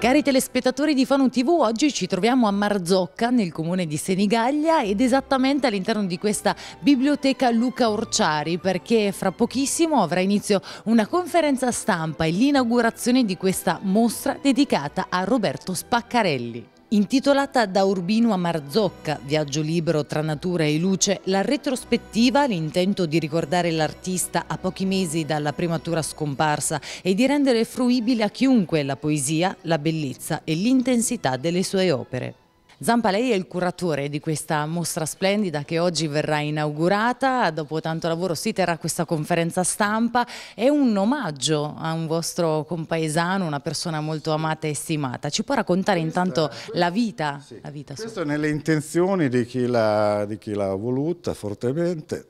Cari telespettatori di Fanu TV, oggi ci troviamo a Marzocca, nel comune di Senigallia, ed esattamente all'interno di questa biblioteca Luca Orciari, perché fra pochissimo avrà inizio una conferenza stampa e l'inaugurazione di questa mostra dedicata a Roberto Spaccarelli. Intitolata da Urbino a Marzocca, viaggio libero tra natura e luce, la retrospettiva ha l'intento di ricordare l'artista a pochi mesi dalla prematura scomparsa e di rendere fruibile a chiunque la poesia, la bellezza e l'intensità delle sue opere. Zampa, lei è il curatore di questa mostra splendida che oggi verrà inaugurata, dopo tanto lavoro si terrà questa conferenza stampa, è un omaggio a un vostro compaesano, una persona molto amata e stimata. Ci può raccontare questa, intanto la vita? Sì. La vita Questo è nelle intenzioni di chi l'ha voluta fortemente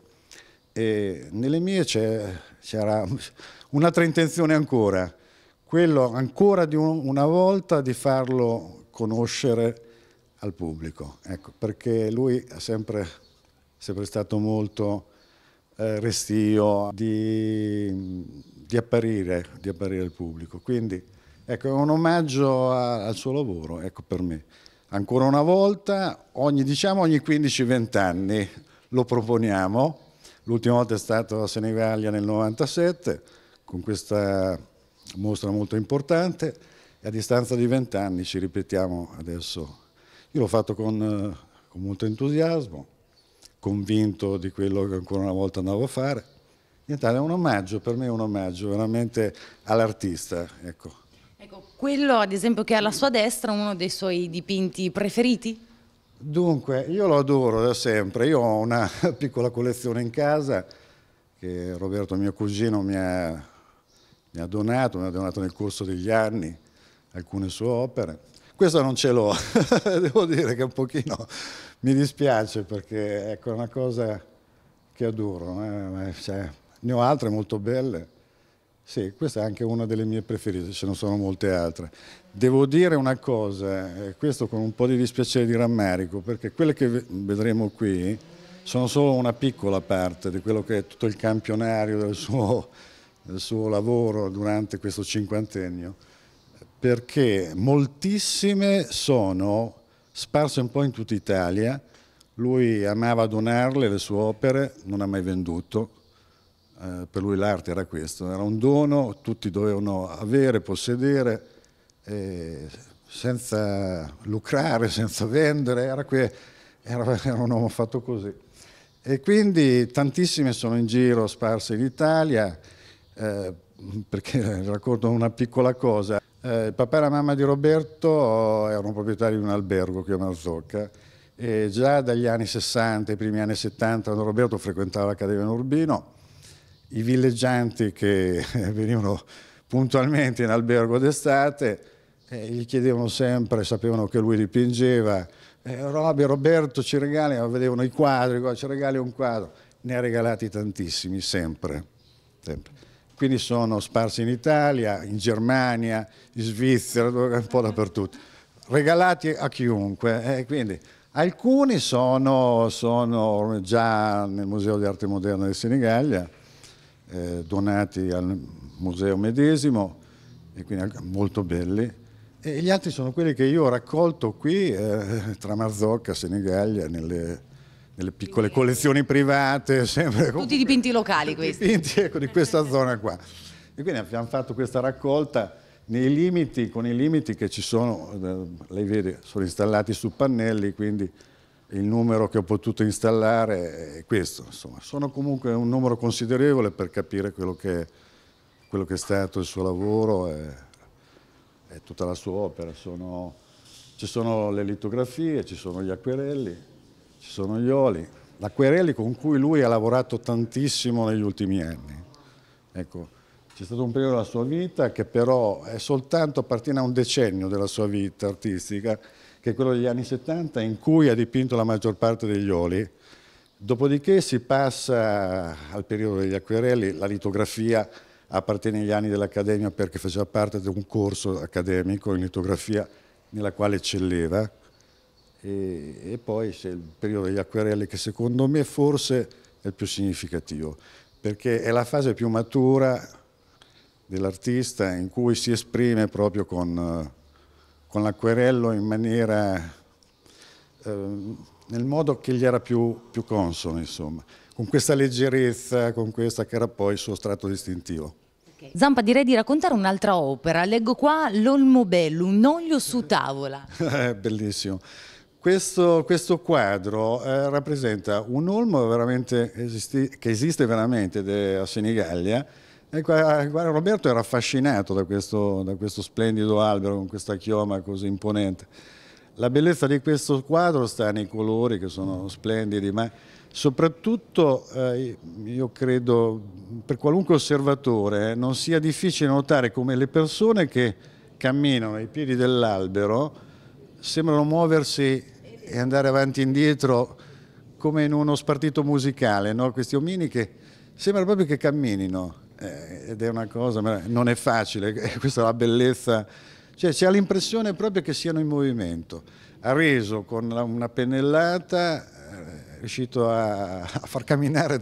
e nelle mie c'era un'altra intenzione ancora, quello ancora di un, una volta di farlo conoscere al pubblico, ecco, perché lui ha sempre, sempre stato molto eh, restio di, di, apparire, di apparire al pubblico, quindi ecco, è un omaggio a, al suo lavoro ecco, per me. Ancora una volta, ogni, diciamo ogni 15-20 anni lo proponiamo, l'ultima volta è stato a Senigallia nel 97 con questa mostra molto importante e a distanza di 20 anni ci ripetiamo adesso io l'ho fatto con, eh, con molto entusiasmo, convinto di quello che ancora una volta andavo a fare. Nient'altro, è un omaggio, per me è un omaggio veramente all'artista. Ecco. ecco. quello ad esempio che ha alla sua destra, uno dei suoi dipinti preferiti? Dunque, io lo adoro da sempre, io ho una piccola collezione in casa che Roberto, mio cugino, mi ha, mi ha donato, mi ha donato nel corso degli anni alcune sue opere questo non ce l'ho, devo dire che un pochino mi dispiace perché ecco, è una cosa che adoro, eh? cioè, ne ho altre molto belle. Sì, questa è anche una delle mie preferite, ce ne sono molte altre. Devo dire una cosa, questo con un po' di dispiacere e di rammarico, perché quelle che vedremo qui sono solo una piccola parte di quello che è tutto il campionario del suo, del suo lavoro durante questo cinquantennio perché moltissime sono sparse un po' in tutta Italia. Lui amava donarle, le sue opere, non ha mai venduto. Eh, per lui l'arte era questo, era un dono, tutti dovevano avere, possedere, eh, senza lucrare, senza vendere, era, que- era, era un uomo fatto così. E quindi tantissime sono in giro sparse in Italia, eh, perché racconto una piccola cosa. Eh, il papà e la mamma di Roberto eh, erano proprietari di un albergo qui a Marzocca e già dagli anni 60, i primi anni 70, quando Roberto frequentava l'Accademia Urbino, i villeggianti che venivano puntualmente in albergo d'estate eh, gli chiedevano sempre, sapevano che lui dipingeva, eh, Robi, Roberto ci regali, vedevano i quadri, ci regali un quadro, ne ha regalati tantissimi, sempre. sempre quindi sono sparsi in Italia, in Germania, in Svizzera, un po' dappertutto, regalati a chiunque. Eh, quindi, alcuni sono, sono, già nel Museo di Arte Moderna di Senigallia, eh, donati al museo medesimo, e quindi molto belli, e gli altri sono quelli che io ho raccolto qui eh, tra Marzocca, Senigallia, nelle nelle piccole Quindi, collezioni private. Sempre, tutti i dipinti locali questi. Dipinti, ecco, di questa zona qua. E quindi abbiamo fatto questa raccolta nei limiti, con i limiti che ci sono, eh, lei vede, sono installati su pannelli, quindi il numero che ho potuto installare è questo. Insomma, sono comunque un numero considerevole per capire quello che, quello che è stato il suo lavoro e, e tutta la sua opera. Sono, ci sono le litografie, ci sono gli acquerelli, ci sono gli oli, L'Acquerelli con cui lui ha lavorato tantissimo negli ultimi anni. Ecco, c'è stato un periodo della sua vita che però è soltanto appartiene a un decennio della sua vita artistica, che è quello degli anni 70 in cui ha dipinto la maggior parte degli oli. Dopodiché si passa al periodo degli acquerelli, la litografia appartiene agli anni dell'Accademia perché faceva parte di un corso accademico in litografia nella quale eccelleva e, e poi c'è il periodo degli acquerelli che secondo me forse è il più significativo, perché è la fase più matura dell'artista in cui si esprime proprio con, con l'acquerello in maniera, eh, nel modo che gli era più, più consono, insomma, con questa leggerezza, con questa che era poi il suo strato distintivo. Zampa, direi di raccontare un'altra opera. Leggo qua L'Olmo Bello, un olio su tavola. Bellissimo. Questo, questo quadro eh, rappresenta un olmo esisti, che esiste veramente de, a Senigallia. E qua, Roberto era affascinato da questo, da questo splendido albero con questa chioma così imponente. La bellezza di questo quadro sta nei colori che sono splendidi, ma soprattutto eh, io credo per qualunque osservatore eh, non sia difficile notare come le persone che camminano ai piedi dell'albero sembrano muoversi e andare avanti e indietro come in uno spartito musicale, no? questi omini che sembra proprio che camminino eh, ed è una cosa, non è facile, eh, questa è la bellezza, cioè si ha l'impressione proprio che siano in movimento. Ha reso con una pennellata, eh, è riuscito a, a far camminare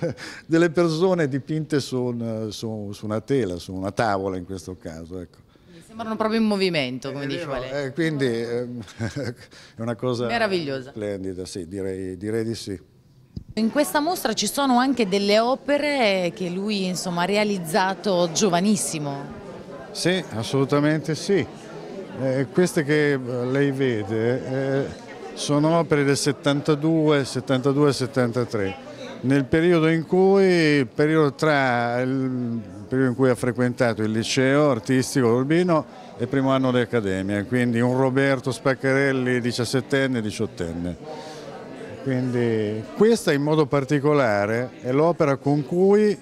delle persone dipinte su, un, su, su, una tela, su una tavola in questo caso. Ecco. Sembrano proprio in movimento, come eh, diceva lei. Eh, quindi eh, è una cosa meravigliosa. Splendida, sì, direi, direi di sì. In questa mostra ci sono anche delle opere che lui insomma, ha realizzato giovanissimo. Sì, assolutamente sì. Eh, queste che eh, lei vede eh, sono opere del 72, 72 e 73, nel periodo in cui, periodo tra il periodo in cui ha frequentato il liceo artistico urbino e primo anno di accademia, quindi un Roberto Spaccarelli 17enne, 18enne. Quindi questa in modo particolare è l'opera con cui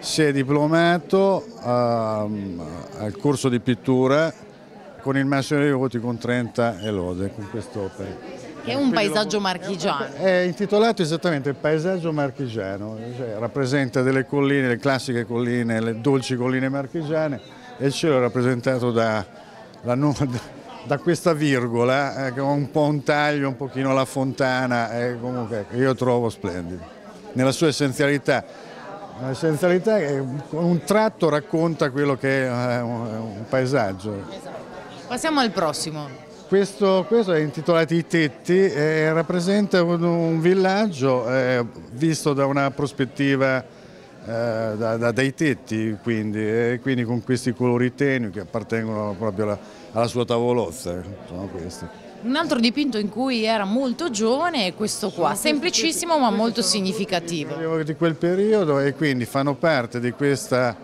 si è diplomato um, al corso di pittura con il massimo dei voti con 30 e lode con quest'opera. Che è un paesaggio marchigiano. È intitolato esattamente il Paesaggio marchigiano, cioè rappresenta delle colline, le classiche colline, le dolci colline marchigiane e il cielo è rappresentato da, da questa virgola eh, che ha un po' un taglio, un pochino la fontana, eh, comunque ecco, io trovo splendido, nella sua essenzialità. L'essenzialità è un tratto racconta quello che è eh, un, paesaggio. Passiamo al prossimo. Questo, questo, è intitolato I Tetti e eh, rappresenta un, un villaggio eh, visto da una prospettiva eh, da, da, dai tetti, quindi, quindi, con questi colori tenui che appartengono proprio alla, alla sua tavolozza. Un altro dipinto in cui era molto giovane è questo qua, semplicissimo ma molto significativo. Di quel periodo e quindi fanno parte di questa,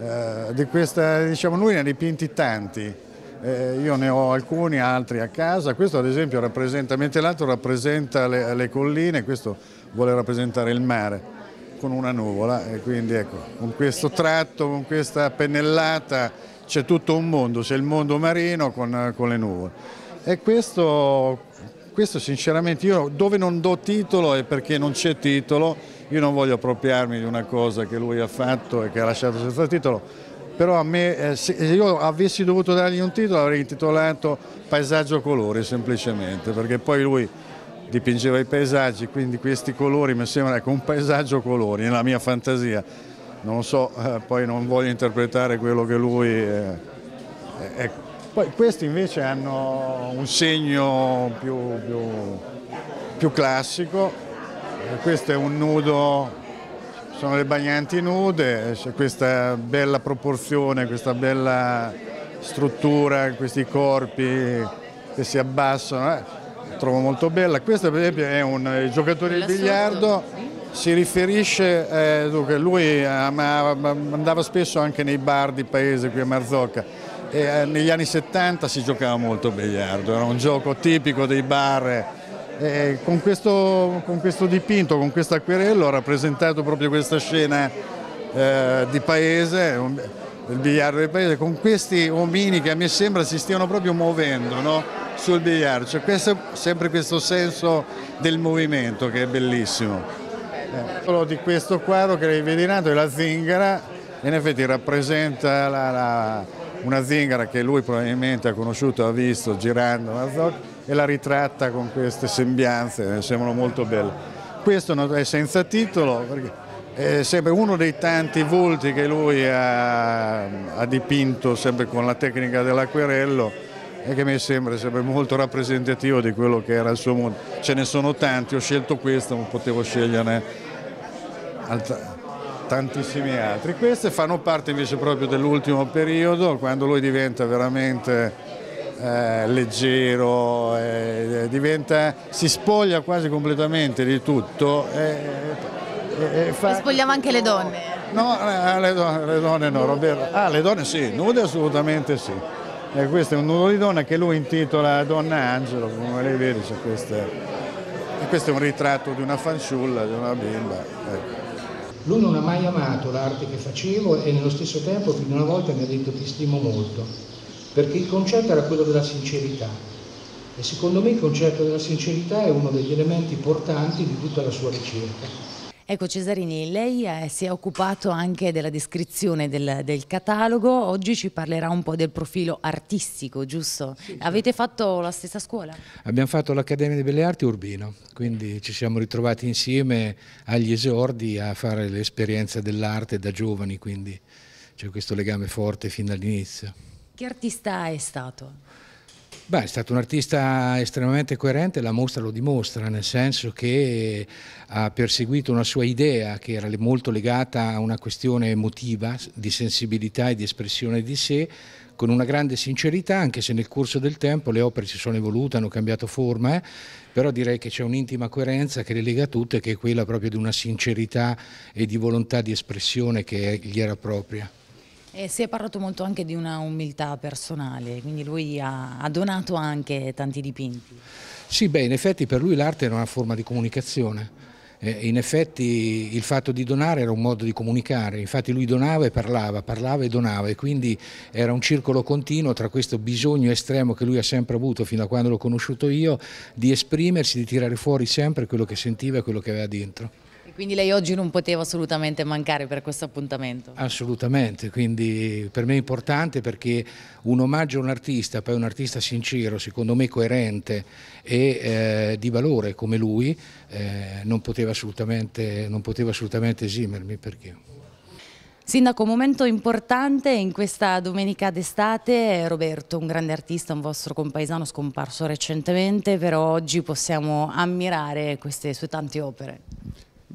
eh, di questa diciamo, lui ne ha dipinti tanti, eh, io ne ho alcuni, altri a casa, questo ad esempio rappresenta, mentre l'altro rappresenta le, le colline, questo vuole rappresentare il mare con una nuvola e quindi ecco, con questo tratto, con questa pennellata c'è tutto un mondo, c'è il mondo marino con, con le nuvole. E questo, questo, sinceramente io dove non do titolo è perché non c'è titolo, io non voglio appropriarmi di una cosa che lui ha fatto e che ha lasciato senza titolo, però a me, eh, se io avessi dovuto dargli un titolo avrei intitolato Paesaggio Colori semplicemente, perché poi lui dipingeva i paesaggi, quindi questi colori mi sembra che ecco, un paesaggio colori, nella mia fantasia, non so, eh, poi non voglio interpretare quello che lui... Eh, è. Ecco. Poi questi invece hanno un segno più, più, più classico, eh, questo è un nudo sono le bagnanti nude, c'è questa bella proporzione, questa bella struttura, questi corpi che si abbassano, eh, trovo molto bella. Questo per esempio è un giocatore di biliardo, si riferisce, eh, dunque, lui amava, eh, andava spesso anche nei bar di paese qui a Marzocca, e, eh, negli anni 70 si giocava molto a biliardo, era un gioco tipico dei bar eh, eh, con, questo, con, questo, dipinto, con questo acquerello ho rappresentato proprio questa scena eh, di paese, il biliardo del paese, con questi omini che a me sembra si stiano proprio muovendo no? sul biliardo, cioè questo, sempre questo senso del movimento che è bellissimo. Eh. Di questo quadro che vedi in alto è la zingara, in effetti rappresenta la, la, una zingara che lui probabilmente ha conosciuto, ha visto girando la zocca e la ritratta con queste sembianze, mi eh, sembrano molto belle. Questo è senza titolo, perché è sempre uno dei tanti volti che lui ha, ha dipinto sempre con la tecnica dell'acquerello e che mi sembra sempre molto rappresentativo di quello che era il suo mondo. Ce ne sono tanti, ho scelto questo, non potevo sceglierne tantissimi altri. Queste fanno parte invece proprio dell'ultimo periodo, quando lui diventa veramente eh, leggero, eh, eh, diventa, si spoglia quasi completamente di tutto. Eh, fa... spogliamo anche le donne. No, eh, le donne, le donne no, Roberto. Ah, le donne sì, nude assolutamente sì. E eh, questo è un nudo di donna che lui intitola Donna Angelo, come lei vede c'è questa... E questo è un ritratto di una fanciulla, di una bimba. Ecco. Lui non ha mai amato l'arte che facevo e nello stesso tempo più di una volta mi ha detto ti stimo molto perché il concetto era quello della sincerità e secondo me il concetto della sincerità è uno degli elementi portanti di tutta la sua ricerca. Ecco Cesarini, lei eh, si è occupato anche della descrizione del, del, catalogo, oggi ci parlerà un po' del profilo artistico, giusto? Sì, Avete fatto la stessa scuola? Abbiamo fatto l'Accademia di Belle Arti Urbino, quindi ci siamo ritrovati insieme agli esordi a fare l'esperienza dell'arte da giovani, quindi c'è questo legame forte fin dall'inizio. Che artista è stato? Beh, è stato un artista estremamente coerente, la mostra lo dimostra, nel senso che eh, ha perseguito una sua idea che era molto legata a una questione emotiva, di sensibilità e di espressione di sé, con una grande sincerità, anche se nel corso del tempo le opere si sono evolute, hanno cambiato forma, eh? però direi che c'è un'intima coerenza che le lega tutte, che è quella proprio di una sincerità e di volontà di espressione che gli era propria. E si è parlato molto anche di una umiltà personale, quindi lui ha, ha donato anche tanti dipinti. Sì, beh, in effetti per lui l'arte era una forma di comunicazione. in effetti il fatto di donare era un modo di comunicare, infatti lui donava e parlava, parlava e donava e quindi era un circolo continuo tra questo bisogno estremo che lui ha sempre avuto fino a quando l'ho conosciuto io di esprimersi, di tirare fuori sempre quello che sentiva e quello che aveva dentro. Quindi lei oggi non poteva assolutamente mancare per questo appuntamento? Assolutamente, quindi per me è importante perché un omaggio a un artista, poi un artista sincero, secondo me coerente e eh, di valore come lui, eh, non, poteva non poteva assolutamente esimermi perché... Sindaco, un momento importante in questa domenica d'estate, Roberto, un grande artista, un vostro compaesano scomparso recentemente, però oggi possiamo ammirare queste sue tante opere.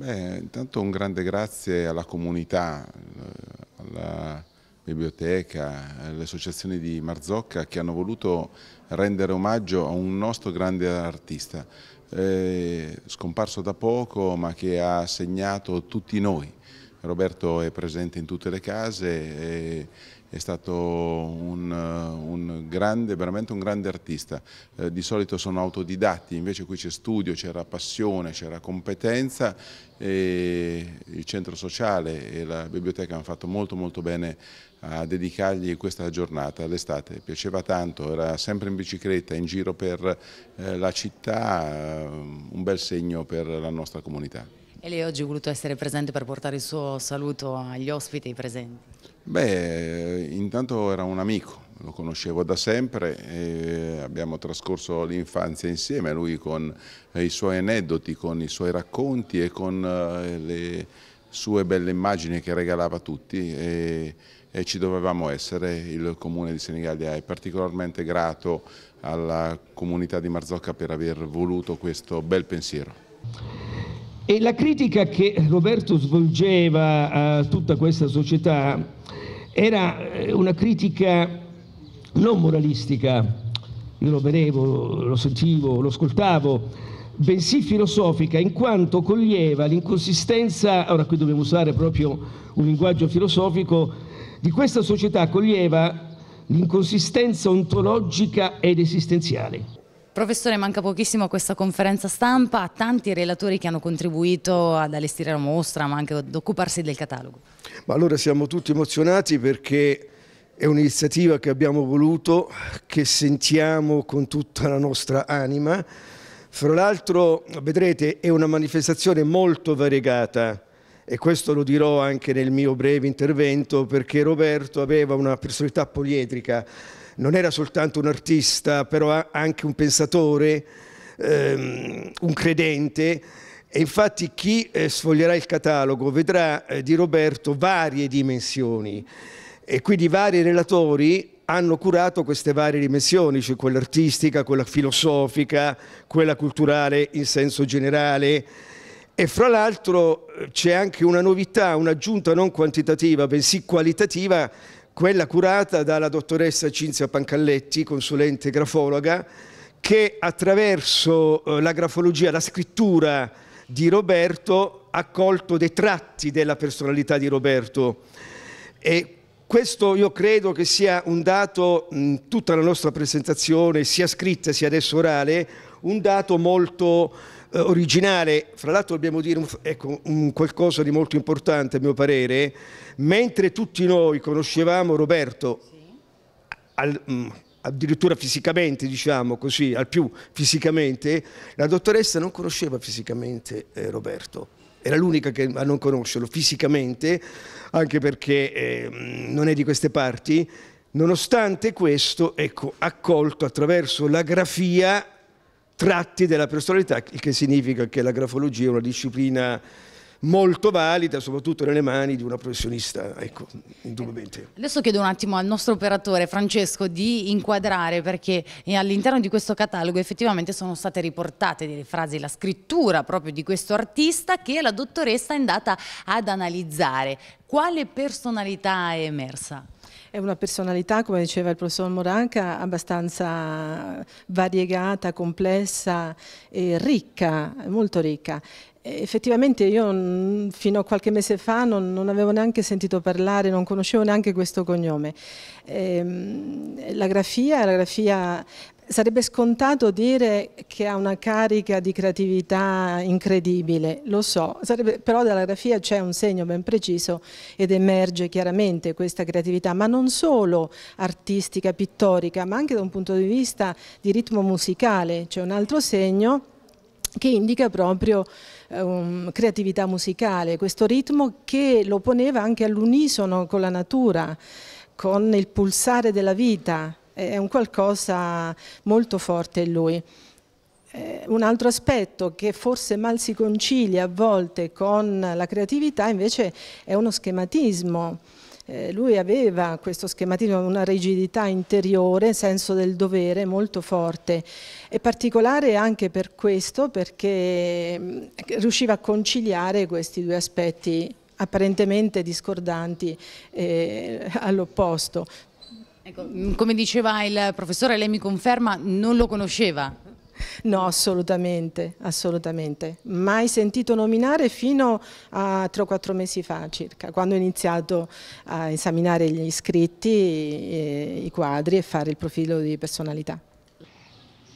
Beh, intanto un grande grazie alla comunità, eh, alla biblioteca, alle associazioni di Marzocca che hanno voluto rendere omaggio a un nostro grande artista, eh, scomparso da poco ma che ha segnato tutti noi. Roberto è presente in tutte le case. E, è stato un, eh, un grande, veramente un grande artista. Eh, di solito sono autodidatti, invece qui c'è studio, c'era passione, c'era competenza e il centro sociale e la biblioteca hanno fatto molto molto bene a dedicargli questa giornata all'estate. Piaceva tanto, era sempre in bicicletta, in giro per eh, la città, eh, un bel segno per la nostra comunità. E lei oggi ha voluto essere presente per portare il suo saluto agli ospiti e ai presenti? Beh, intanto era un amico, lo conoscevo da sempre, abbiamo trascorso l'infanzia insieme, lui con eh, i suoi aneddoti, con i suoi racconti e con eh, le sue belle immagini che regalava a tutti e, e ci dovevamo essere. Il comune di Senigallia è particolarmente grato alla comunità di Marzocca per aver voluto questo bel pensiero. E la critica che Roberto svolgeva a tutta questa società era eh, una critica non moralistica, io lo vedevo, lo sentivo, lo ascoltavo, bensì filosofica, in quanto coglieva l'inconsistenza, ora qui dobbiamo usare proprio un linguaggio filosofico, di questa società coglieva l'inconsistenza ontologica ed esistenziale. Professore, manca pochissimo a questa conferenza stampa, tanti relatori che hanno contribuito ad allestire la mostra, ma anche ad occuparsi del catalogo. Ma allora siamo tutti emozionati perché è un'iniziativa che abbiamo voluto, che sentiamo con tutta la nostra anima. Fra l'altro, vedrete, è una manifestazione molto variegata e questo lo dirò anche nel mio breve intervento perché Roberto aveva una personalità poliedrica non era soltanto un artista, però anche un pensatore, ehm, un credente. E infatti chi eh, sfoglierà il catalogo vedrà eh, di Roberto varie dimensioni e quindi vari relatori hanno curato queste varie dimensioni, cioè quella artistica, quella filosofica, quella culturale in senso generale. E fra l'altro eh, c'è anche una novità, un'aggiunta non quantitativa, bensì qualitativa quella curata dalla dottoressa Cinzia Pancalletti, consulente grafologa, che attraverso eh, la grafologia, la scrittura di Roberto, ha colto dei tratti della personalità di Roberto. E questo io credo che sia un dato, tutta la nostra presentazione, sia scritta sia adesso orale, un dato molto eh, originale, fra l'altro dobbiamo dire un, ecco, un qualcosa di molto importante a mio parere, mentre tutti noi conoscevamo Roberto, sì. al, mh, mm, addirittura fisicamente, diciamo così, al più fisicamente, la dottoressa non conosceva fisicamente eh, Roberto. Era l'unica a non conoscerlo fisicamente, anche perché eh, non è di queste parti. Nonostante questo, ecco, accolto attraverso la grafia tratti della personalità, il che significa che la grafologia è una disciplina molto valida, soprattutto nelle mani di una professionista, ecco, indubbiamente. Adesso chiedo un attimo al nostro operatore Francesco di inquadrare, perché eh, all'interno di questo catalogo effettivamente sono state riportate delle frasi, la scrittura proprio di questo artista che la dottoressa è andata ad analizzare. Quale personalità è emersa? è una personalità, come diceva il professor Moranca, abbastanza variegata, complessa e ricca, molto ricca. Effettivamente io fino a qualche mese fa non, non, avevo neanche sentito parlare, non conoscevo neanche questo cognome. Ehm, la grafia, la grafia Sarebbe scontato dire che ha una carica di creatività incredibile, lo so, sarebbe, però dalla grafia c'è un segno ben preciso ed emerge chiaramente questa creatività, ma non solo artistica, pittorica, ma anche da un punto di vista di ritmo musicale, c'è un altro segno che indica proprio um, creatività musicale, questo ritmo che lo poneva anche all'unisono con la natura, con il pulsare della vita, è un qualcosa molto forte in lui. Eh, un altro aspetto che forse mal si concilia a volte con la creatività invece è uno schematismo. Eh, lui aveva questo schematismo, una rigidità interiore, senso del dovere molto forte. È particolare anche per questo perché mm, riusciva a conciliare questi due aspetti apparentemente discordanti eh, all'opposto, Ecco, mm, come diceva il professore, lei mi conferma, non lo conosceva? No, assolutamente, assolutamente. Mai sentito nominare fino a 3-4 mesi fa circa, quando ho iniziato a esaminare gli iscritti, eh, i quadri e fare il profilo di personalità.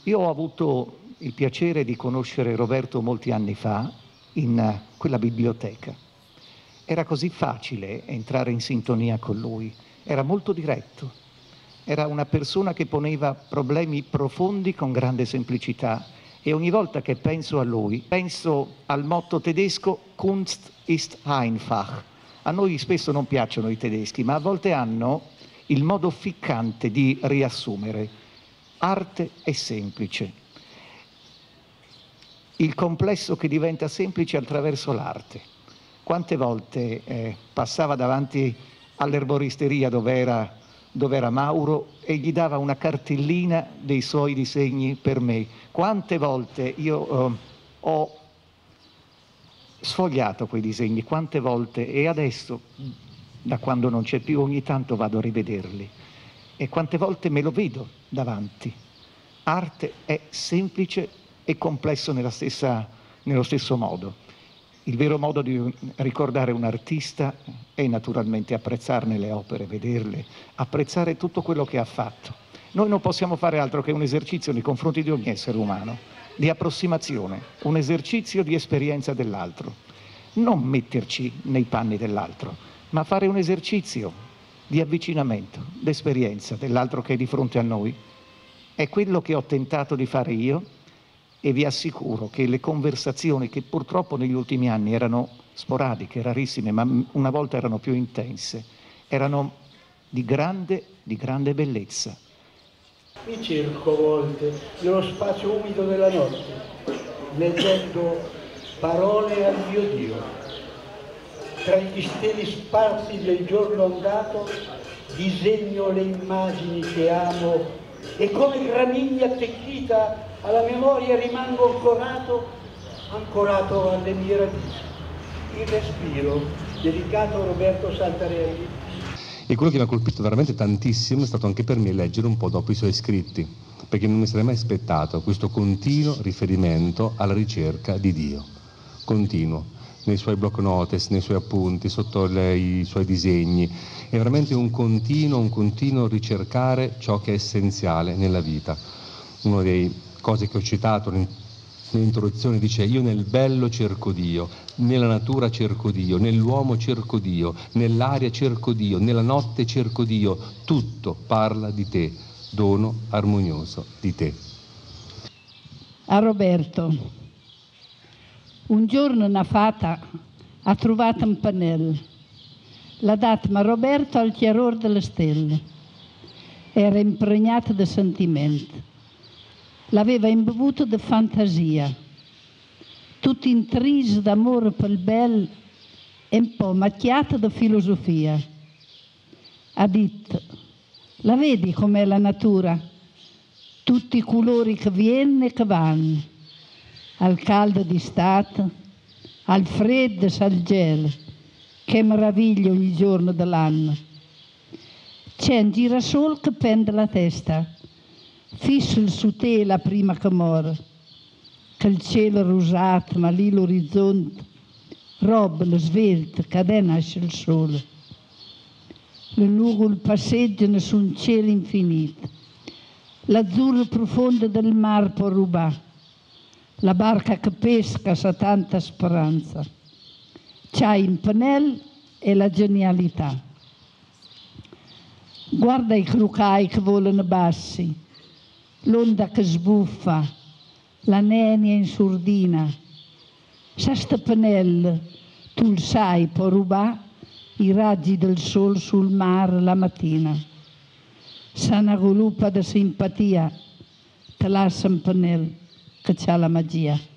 Io ho avuto il piacere di conoscere Roberto molti anni fa in eh, quella biblioteca. Era così facile entrare in sintonia con lui, era molto diretto era una persona che poneva problemi profondi con grande semplicità e ogni volta che penso a lui penso al motto tedesco Kunst ist einfach. A noi spesso non piacciono i tedeschi, ma a volte hanno il modo ficcante di riassumere. Arte è semplice. Il complesso che diventa semplice attraverso l'arte. Quante volte eh, passava davanti all'erboristeria dove era dove era Mauro e gli dava una cartellina dei suoi disegni per me. Quante volte io eh, ho sfogliato quei disegni, quante volte e adesso, da quando non c'è più, ogni tanto vado a rivederli e quante volte me lo vedo davanti. Arte è semplice e complesso stessa, nello stesso modo. Il vero modo di ricordare un artista è naturalmente apprezzarne le opere, vederle, apprezzare tutto quello che ha fatto. Noi non possiamo fare altro che un esercizio nei confronti di ogni essere umano, di approssimazione, un esercizio di esperienza dell'altro. Non metterci nei panni dell'altro, ma fare un esercizio di avvicinamento, d'esperienza dell'altro che è di fronte a noi. È quello che ho tentato di fare io e vi assicuro che le conversazioni che purtroppo negli ultimi anni erano sporadiche, rarissime, ma una volta erano più intense, erano di grande, di grande bellezza. Mi cerco a volte nello spazio umido della notte, leggendo parole al mio Dio, tra gli steli sparsi del giorno andato disegno le immagini che amo e come graniglia tecchita alla memoria rimango ancorato, ancorato alle mie radici. Il respiro, dedicato a Roberto Santarelli. E quello che mi ha colpito veramente tantissimo è stato anche per me leggere un po' dopo i suoi scritti, perché non mi sarei mai aspettato questo continuo riferimento alla ricerca di Dio. Continuo nei suoi block notes, nei suoi appunti, sotto le, i suoi disegni. È veramente un continuo, un continuo ricercare ciò che è essenziale nella vita. Uno dei cose che ho citato nell'introduzione, dice io nel bello cerco Dio, nella natura cerco Dio, nell'uomo cerco Dio, nell'aria cerco Dio, nella notte cerco Dio, tutto parla di te, dono armonioso di te. A Roberto. Un giorno una fata ha trovato un pannello, l'ha dato a Roberto al chiaror delle stelle. Era impregnato di sentimenti l'aveva imbevuto di fantasia, tutto intriso d'amore per il bello e un po' macchiato di filosofia. Ha detto, la vedi com'è la natura? Tutti i colori che viene e che vanno, al caldo di stato, al freddo e al che meraviglia ogni giorno dell'anno. C'è un girasol che pende la testa, fisso il su te la prima camorra, che il cielo rosato, ma lì l'orizzonte, roblo, svelto, cadè nasce il sole. Le lungo il passeggio su un cielo infinito, l'azzurro profondo del mar può rubare, la barca che pesca sa tanta speranza. C'hai in panel e la genialità. Guarda i crucai che volano bassi, l'onda che sbuffa, la nenia in surdina. Sa Stepanel, tu il sai, può rubare i raggi del sol sul mar la mattina. Sa una goluppa di simpatia, te lascia un Stepanel, che c'ha la magia.